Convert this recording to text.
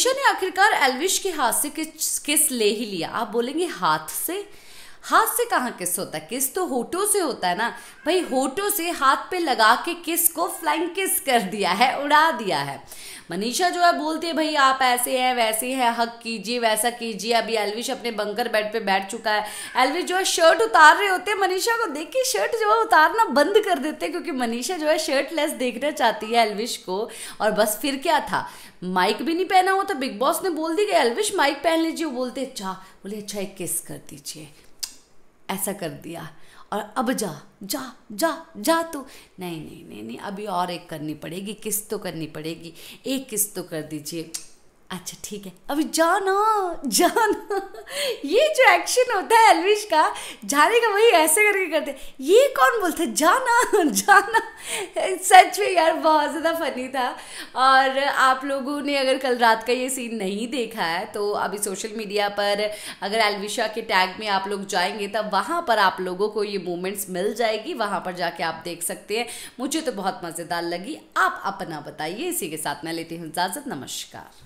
ईशा ने आखिरकार एलविश के हाथ से किस किस ले ही लिया आप बोलेंगे हाथ से हाथ से कहाँ किस होता है किस तो होटो से होता है ना भाई होटो से हाथ पे लगा के किस को फ्लाइंग किस कर दिया है उड़ा दिया है मनीषा जो है बोलती है भाई आप ऐसे हैं वैसे हैं हक कीजिए वैसा कीजिए अभी एलविश अपने बंकर बेड पे बैठ चुका है एलविश जो है शर्ट उतार रहे होते हैं मनीषा को देख के शर्ट जो है उतारना बंद कर देते हैं क्योंकि मनीषा जो है शर्ट लेस देखना चाहती है एलविश को और बस फिर क्या था माइक भी नहीं पहना हुआ तो बिग बॉस ने बोल दी कि एलविश माइक पहन लीजिए वो बोलते अच्छा बोले अच्छा एक किस कर दीजिए ऐसा कर दिया और अब जा जा जा जा तो नहीं नहीं नहीं नहीं अभी और एक करनी पड़ेगी किस्त तो करनी पड़ेगी एक किस्त तो कर दीजिए अच्छा ठीक है अभी जाना जाना ये जो एक्शन होता है एलविश का जाने का वही ऐसे करके करते ये कौन बोलते जाना जाना सच में यार बहुत ज़्यादा फनी था और आप लोगों ने अगर कल रात का ये सीन नहीं देखा है तो अभी सोशल मीडिया पर अगर एलविशा के टैग में आप लोग जाएंगे तब वहाँ पर आप लोगों को ये मोमेंट्स मिल जाएगी वहाँ पर जाके आप देख सकते हैं मुझे तो बहुत मज़ेदार लगी आप अपना बताइए इसी के साथ मैं लेती हूँ इजाज़त नमस्कार